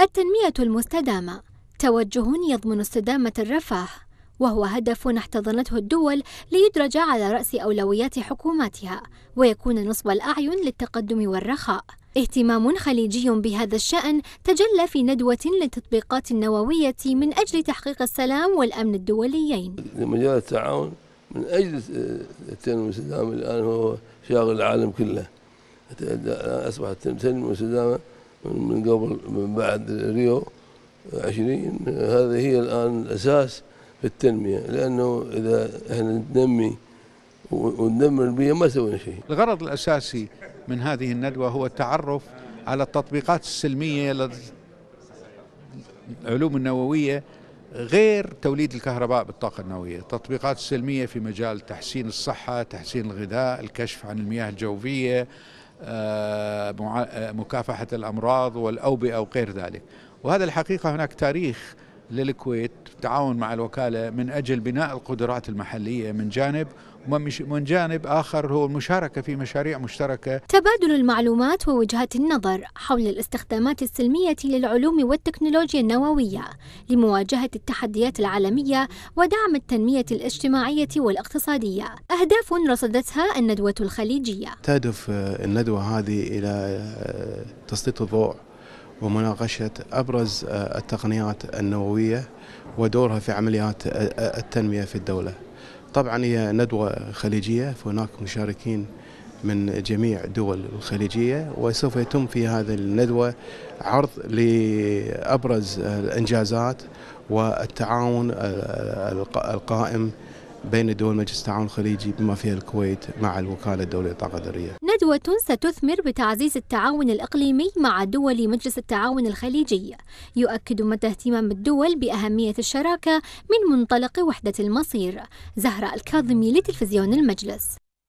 التنمية المستدامة توجه يضمن استدامة الرفاه وهو هدف احتضنته الدول ليدرج على رأس أولويات حكوماتها ويكون نصب الأعين للتقدم والرخاء اهتمام خليجي بهذا الشأن تجلى في ندوة للتطبيقات النووية من أجل تحقيق السلام والأمن الدوليين مجال التعاون من أجل التنمية المستدامة الآن هو شاغل العالم كله أصبحت التنمية المستدامة من قبل من بعد ريو 20 هذه هي الآن الأساس في التنمية لأنه إذا إحنا ننمي وندمر البيئة ما سوينا شيء الغرض الأساسي من هذه الندوة هو التعرف على التطبيقات السلمية للعلوم النووية غير توليد الكهرباء بالطاقة النووية التطبيقات السلمية في مجال تحسين الصحة تحسين الغذاء الكشف عن المياه الجوفية مكافحة الأمراض والأوبئة وغير ذلك وهذا الحقيقة هناك تاريخ للكويت بالتعاون مع الوكالة من أجل بناء القدرات المحلية من جانب ومن جانب آخر هو المشاركة في مشاريع مشتركة تبادل المعلومات ووجهات النظر حول الاستخدامات السلمية للعلوم والتكنولوجيا النووية لمواجهة التحديات العالمية ودعم التنمية الاجتماعية والاقتصادية أهداف رصدتها الندوة الخليجية تهدف الندوة هذه إلى آه، تسليط الضوء ومناقشة أبرز آه، التقنيات النووية ودورها في عمليات آه، آه، التنمية في الدولة طبعا هي ندوة خليجية فهناك مشاركين من جميع دول الخليجية وسوف يتم في هذه الندوة عرض لأبرز الإنجازات والتعاون القائم بين دول مجلس التعاون الخليجي بما فيها الكويت مع الوكالة الدولية للطاقة الذرية ندوة ستثمر بتعزيز التعاون الإقليمي مع دول مجلس التعاون الخليجي يؤكد مدى اهتمام الدول بأهمية الشراكة من منطلق وحدة المصير زهرة الكاظمي لتلفزيون المجلس